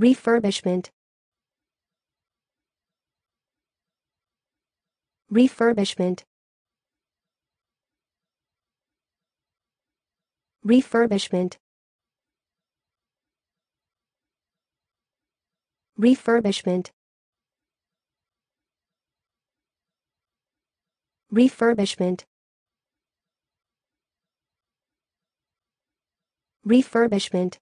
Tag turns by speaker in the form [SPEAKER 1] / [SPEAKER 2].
[SPEAKER 1] Refurbishment Refurbishment Refurbishment Refurbishment Refurbishment Refurbishment